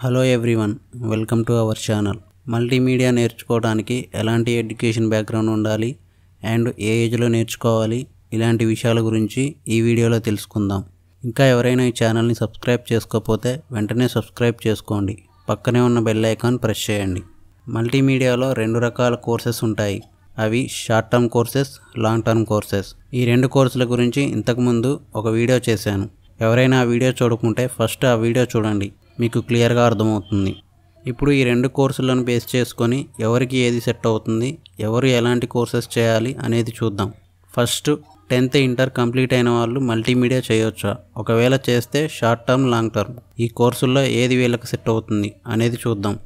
hello everyone welcome to our channel multimedia నేర్చుకోవడానికి ఎలాంటి education background ఉండాలి అండ్ ఏ ఏజ్లో నేర్చుకోవాలి ఇలాంటి విషయాల గురించి ఈ వీడియోలో తెలుసుకుందాం ఇంకా ఎవరైనా ఈ ఛానల్ని సబ్స్క్రైబ్ చేసుకోకపోతే వెంటనే సబ్స్క్రైబ్ చేసుకోండి పక్కనే ఉన్న బెల్ ఐకాన్ ప్రెస్ చేయండి మల్టీమీడియాలో రెండు రకాల కోర్సెస్ ఉంటాయి అవి short term courses long term courses ఈ రెండు కోర్సుల గురించి ఇంతకుముందు ఒక వీడియో చేశాను ఎవరైనా ఆ వీడియో చూడకుంటే ఫస్ట్ ఆ వీడియో చూడండి మీకు క్లియర్గా అర్థమవుతుంది ఇప్పుడు ఈ రెండు కోర్సులను బేస్ చేసుకొని ఎవరికి ఏది సెట్ అవుతుంది ఎవరు ఎలాంటి కోర్సెస్ చేయాలి అనేది చూద్దాం ఫస్ట్ టెన్త్ ఇంటర్ కంప్లీట్ అయిన వాళ్ళు మల్టీమీడియా చేయొచ్చా ఒకవేళ చేస్తే షార్ట్ టర్మ్ లాంగ్ టర్మ్ ఈ కోర్సుల్లో ఏది వీళ్ళకి సెట్ అవుతుంది అనేది చూద్దాం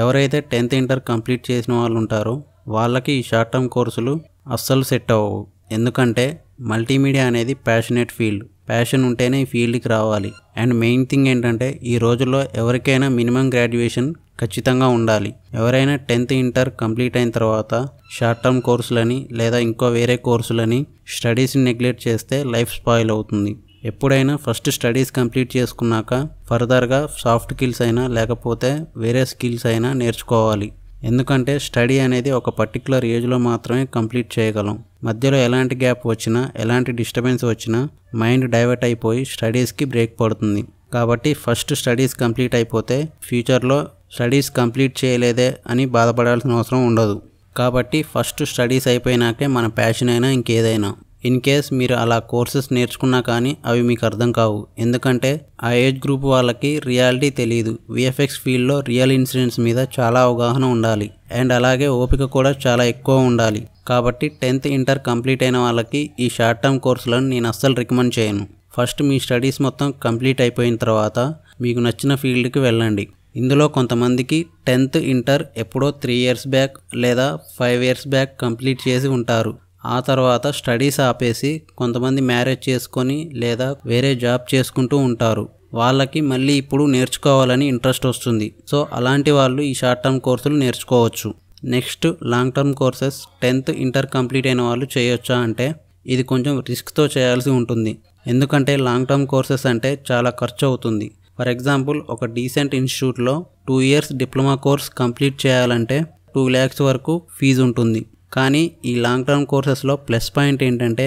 ఎవరైతే టెన్త్ ఇంటర్ కంప్లీట్ చేసిన వాళ్ళు ఉంటారో వాళ్ళకి ఈ షార్ట్ టర్మ్ కోర్సులు అస్సలు సెట్ అవ్వవు ఎందుకంటే మల్టీమీడియా అనేది ప్యాషనేట్ ఫీల్డ్ ప్యాషన్ ఉంటేనే ఈ ఫీల్డ్కి రావాలి అండ్ మెయిన్ థింగ్ ఏంటంటే ఈ రోజుల్లో ఎవరికైనా మినిమం గ్రాడ్యుయేషన్ ఖచ్చితంగా ఉండాలి ఎవరైనా టెన్త్ ఇంటర్ కంప్లీట్ అయిన తర్వాత షార్ట్ టర్మ్ కోర్సులని లేదా ఇంకో వేరే కోర్సులని స్టడీస్ని నెగ్లెక్ట్ చేస్తే లైఫ్ స్పాయిల్ అవుతుంది ఎప్పుడైనా ఫస్ట్ స్టడీస్ కంప్లీట్ చేసుకున్నాక ఫర్దర్గా సాఫ్ట్ స్కిల్స్ అయినా లేకపోతే వేరే స్కిల్స్ అయినా నేర్చుకోవాలి ఎందుకంటే స్టడీ అనేది ఒక పర్టికులర్ ఏజ్లో మాత్రమే కంప్లీట్ చేయగలం మధ్యలో ఎలాంటి గ్యాప్ వచ్చినా ఎలాంటి డిస్టర్బెన్స్ వచ్చినా మైండ్ డైవర్ట్ అయిపోయి స్టడీస్కి బ్రేక్ పడుతుంది కాబట్టి ఫస్ట్ స్టడీస్ కంప్లీట్ అయిపోతే ఫ్యూచర్లో స్టడీస్ కంప్లీట్ చేయలేదే అని బాధపడాల్సిన అవసరం ఉండదు కాబట్టి ఫస్ట్ స్టడీస్ అయిపోయినాకే మన ప్యాషన్ అయినా ఇంకేదైనా ఇన్ కేస్ మీరు అలా కోర్సెస్ నేర్చుకున్నా కానీ అవి మీకు అర్థం కావు ఎందుకంటే ఆ ఏజ్ గ్రూప్ వాళ్ళకి రియాలిటీ తెలియదు విఎఫ్ఎక్స్ ఫీల్డ్లో రియల్ ఇన్సిడెంట్స్ మీద చాలా అవగాహన ఉండాలి అండ్ అలాగే ఓపిక కూడా చాలా ఎక్కువ ఉండాలి కాబట్టి టెన్త్ ఇంటర్ కంప్లీట్ అయిన వాళ్ళకి ఈ షార్ట్ టర్మ్ కోర్సులను నేను అస్సలు రికమెండ్ చేయను ఫస్ట్ మీ స్టడీస్ మొత్తం కంప్లీట్ అయిపోయిన తర్వాత మీకు నచ్చిన ఫీల్డ్కి వెళ్ళండి ఇందులో కొంతమందికి టెన్త్ ఇంటర్ ఎప్పుడో త్రీ ఇయర్స్ బ్యాక్ లేదా ఫైవ్ ఇయర్స్ బ్యాక్ కంప్లీట్ చేసి ఉంటారు ఆ తర్వాత స్టడీస్ ఆపేసి కొంతమంది మ్యారేజ్ చేసుకొని లేదా వేరే జాబ్ చేసుకుంటూ ఉంటారు వాళ్ళకి మళ్ళీ ఇప్పుడు నేర్చుకోవాలని ఇంట్రెస్ట్ వస్తుంది సో అలాంటి వాళ్ళు ఈ షార్ట్ టర్మ్ కోర్సులు నేర్చుకోవచ్చు next long term courses tenth inter complete అయిన వాళ్ళు చేయొచ్చా అంటే ఇది కొంచెం రిస్క్తో చేయాల్సి ఉంటుంది ఎందుకంటే లాంగ్ టర్మ్ కోర్సెస్ అంటే చాలా ఖర్చు అవుతుంది ఫర్ ఎగ్జాంపుల్ ఒక డీసెంట్ ఇన్స్టిట్యూట్లో two years diploma course complete చేయాలంటే టూ ల్యాక్స్ వరకు ఫీజు ఉంటుంది కానీ ఈ లాంగ్ టర్మ్ కోర్సెస్లో ప్లస్ పాయింట్ ఏంటంటే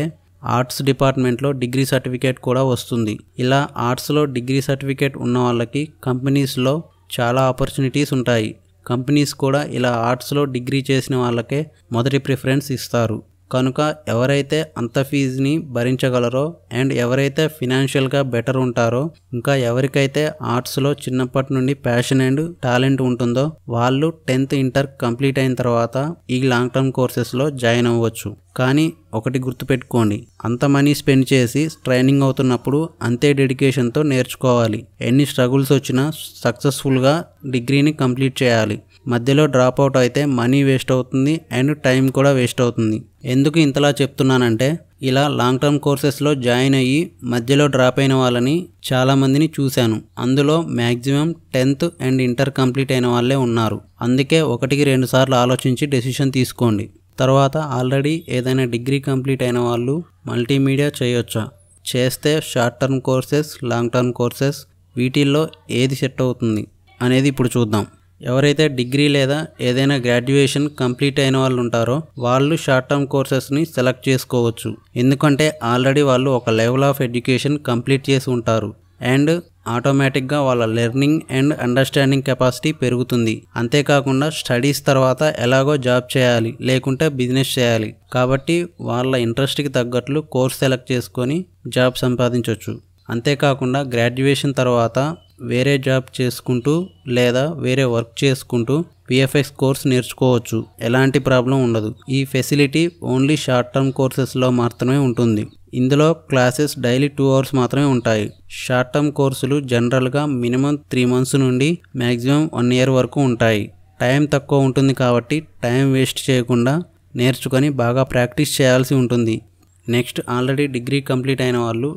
ఆర్ట్స్ డిపార్ట్మెంట్లో డిగ్రీ సర్టిఫికేట్ కూడా వస్తుంది ఇలా ఆర్ట్స్లో డిగ్రీ సర్టిఫికేట్ ఉన్న వాళ్ళకి కంపెనీస్లో చాలా ఆపర్చునిటీస్ ఉంటాయి కంపెనీస్ కూడా ఇలా ఆర్ట్స్లో డిగ్రీ చేసిన వాళ్ళకే మొదటి ప్రిఫరెన్స్ ఇస్తారు కనుక ఎవరైతే అంత ఫీజుని భరించగలరో అండ్ ఎవరైతే ఫినాన్షియల్గా బెటర్ ఉంటారో ఇంకా ఎవరికైతే ఆర్ట్స్లో చిన్నప్పటి నుండి ప్యాషన్ అండ్ టాలెంట్ ఉంటుందో వాళ్ళు టెన్త్ ఇంటర్ కంప్లీట్ అయిన తర్వాత ఈ లాంగ్ టర్మ్ కోర్సెస్లో జాయిన్ అవ్వచ్చు కానీ ఒకటి గుర్తుపెట్టుకోండి అంత మనీ స్పెండ్ చేసి ట్రైనింగ్ అవుతున్నప్పుడు అంతే డెడికేషన్తో నేర్చుకోవాలి ఎన్ని స్ట్రగుల్స్ వచ్చినా సక్సెస్ఫుల్గా డిగ్రీని కంప్లీట్ చేయాలి మధ్యలో డ్రాప్ అవుట్ అయితే మనీ వేస్ట్ అవుతుంది అండ్ టైం కూడా వేస్ట్ అవుతుంది ఎందుకు ఇంతలా చెప్తున్నానంటే ఇలా లాంగ్ టర్మ్ కోర్సెస్లో జాయిన్ అయ్యి మధ్యలో డ్రాప్ అయిన వాళ్ళని చాలామందిని చూశాను అందులో maximum tenth and inter complete అయిన వాళ్ళే ఉన్నారు అందుకే ఒకటికి రెండు సార్లు ఆలోచించి డెసిషన్ తీసుకోండి తర్వాత ఆల్రెడీ ఏదైనా డిగ్రీ కంప్లీట్ అయిన వాళ్ళు మల్టీమీడియా చేయొచ్చా చేస్తే short term courses long term courses వీటిల్లో ఏది సెట్ అవుతుంది అనేది ఇప్పుడు చూద్దాం ఎవరైతే డిగ్రీ లేదా ఏదైనా గ్రాడ్యుయేషన్ కంప్లీట్ అయిన వాళ్ళు ఉంటారో వాళ్ళు షార్ట్ టర్మ్ కోర్సెస్ని సెలెక్ట్ చేసుకోవచ్చు ఎందుకంటే ఆల్రెడీ వాళ్ళు ఒక లెవెల్ ఆఫ్ ఎడ్యుకేషన్ కంప్లీట్ చేసి ఉంటారు అండ్ ఆటోమేటిక్గా వాళ్ళ లెర్నింగ్ అండ్ అండర్స్టాండింగ్ కెపాసిటీ పెరుగుతుంది అంతేకాకుండా స్టడీస్ తర్వాత ఎలాగో జాబ్ చేయాలి లేకుంటే బిజినెస్ చేయాలి కాబట్టి వాళ్ళ ఇంట్రెస్ట్కి తగ్గట్లు కోర్స్ సెలెక్ట్ చేసుకొని జాబ్ సంపాదించవచ్చు అంతేకాకుండా గ్రాడ్యుయేషన్ తర్వాత వేరే జాబ్ చేసుకుంటూ లేదా వేరే వర్క్ చేసుకుంటూ పిఎఫ్ఎస్ కోర్స్ నేర్చుకోవచ్చు ఎలాంటి ప్రాబ్లం ఉండదు ఈ ఫెసిలిటీ ఓన్లీ షార్ట్ టర్మ్ కోర్సెస్లో మాత్రమే ఉంటుంది ఇందులో క్లాసెస్ డైలీ టూ అవర్స్ మాత్రమే ఉంటాయి షార్ట్ టర్మ్ కోర్సులు జనరల్గా మినిమం త్రీ మంత్స్ నుండి మ్యాక్సిమం వన్ ఇయర్ వరకు ఉంటాయి టైం తక్కువ ఉంటుంది కాబట్టి టైం వేస్ట్ చేయకుండా నేర్చుకొని బాగా ప్రాక్టీస్ చేయాల్సి ఉంటుంది నెక్స్ట్ ఆల్రెడీ డిగ్రీ కంప్లీట్ అయిన వాళ్ళు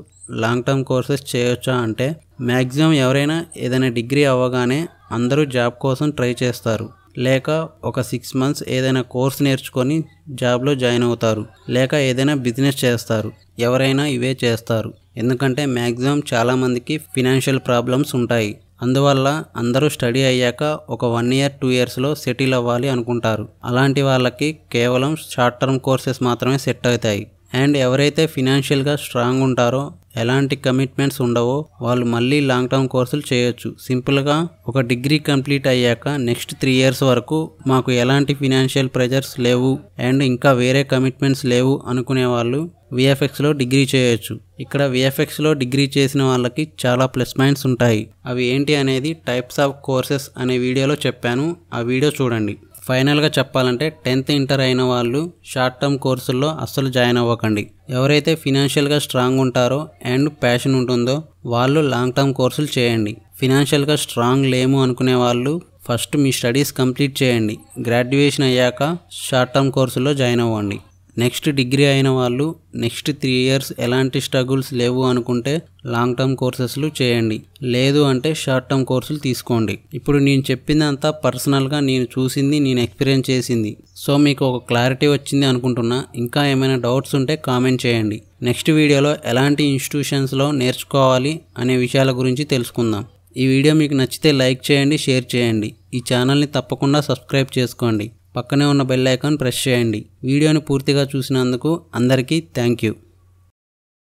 లాంగ్ టర్మ్ కోర్సెస్ చేయొచ్చా అంటే మ్యాక్సిమం ఎవరైనా ఏదైనా డిగ్రీ అవ్వగానే అందరూ జాబ్ కోసం ట్రై చేస్తారు లేక ఒక సిక్స్ మంత్స్ ఏదైనా కోర్స్ నేర్చుకొని జాబ్లో జాయిన్ అవుతారు లేక ఏదైనా బిజినెస్ చేస్తారు ఎవరైనా ఇవే చేస్తారు ఎందుకంటే మ్యాక్సిమం చాలామందికి ఫినాన్షియల్ ప్రాబ్లమ్స్ ఉంటాయి అందువల్ల అందరూ స్టడీ అయ్యాక ఒక వన్ ఇయర్ టూ ఇయర్స్లో సెటిల్ అవ్వాలి అనుకుంటారు అలాంటి వాళ్ళకి కేవలం షార్ట్ టర్మ్ కోర్సెస్ మాత్రమే సెట్ అవుతాయి అండ్ ఎవరైతే ఫినాన్షియల్గా స్ట్రాంగ్ ఉంటారో ఎలాంటి కమిట్మెంట్స్ ఉండవో వాళ్ళు మళ్ళీ లాంగ్ టర్మ్ కోర్సులు చేయొచ్చు సింపుల్గా ఒక డిగ్రీ కంప్లీట్ అయ్యాక నెక్స్ట్ త్రీ ఇయర్స్ వరకు మాకు ఎలాంటి ఫినాన్షియల్ ప్రెజర్స్ లేవు అండ్ ఇంకా వేరే కమిట్మెంట్స్ లేవు అనుకునే వాళ్ళు విఎఫ్ఎక్స్లో డిగ్రీ చేయొచ్చు ఇక్కడ విఎఫ్ఎక్స్లో డిగ్రీ చేసిన వాళ్ళకి చాలా ప్లస్ పాయింట్స్ ఉంటాయి అవి ఏంటి అనేది టైప్స్ ఆఫ్ కోర్సెస్ అనే వీడియోలో చెప్పాను ఆ వీడియో చూడండి ఫైనల్గా చెప్పాలంటే టెన్త్ ఇంటర్ అయిన వాళ్ళు షార్ట్ టర్మ్ కోర్సుల్లో అస్సలు జాయిన్ అవ్వకండి ఎవరైతే ఫినాన్షియల్గా స్ట్రాంగ్ ఉంటారో అండ్ ప్యాషన్ ఉంటుందో వాళ్ళు లాంగ్ టర్మ్ కోర్సులు చేయండి ఫినాన్షియల్గా స్ట్రాంగ్ లేము అనుకునే వాళ్ళు ఫస్ట్ మీ స్టడీస్ కంప్లీట్ చేయండి గ్రాడ్యుయేషన్ అయ్యాక షార్ట్ టర్మ్ కోర్సులో జాయిన్ అవ్వండి నెక్స్ట్ డిగ్రీ అయిన వాళ్ళు నెక్స్ట్ త్రీ ఇయర్స్ ఎలాంటి స్ట్రగుల్స్ లేవు అనుకుంటే లాంగ్ టర్మ్ కోర్సెస్లు చేయండి లేదు అంటే షార్ట్ టర్మ్ కోర్సులు తీసుకోండి ఇప్పుడు నేను చెప్పిందంతా పర్సనల్గా నేను చూసింది నేను ఎక్స్పీరియన్స్ చేసింది సో మీకు ఒక క్లారిటీ వచ్చింది అనుకుంటున్నా ఇంకా ఏమైనా డౌట్స్ ఉంటే కామెంట్ చేయండి నెక్స్ట్ వీడియోలో ఎలాంటి ఇన్స్టిట్యూషన్స్లో నేర్చుకోవాలి అనే విషయాల గురించి తెలుసుకుందాం ఈ వీడియో మీకు నచ్చితే లైక్ చేయండి షేర్ చేయండి ఈ ఛానల్ని తప్పకుండా సబ్స్క్రైబ్ చేసుకోండి పక్కనే ఉన్న బెల్ ఐకాన్ ప్రెస్ చేయండి వీడియోని పూర్తిగా చూసినందుకు అందరికీ థ్యాంక్ యూ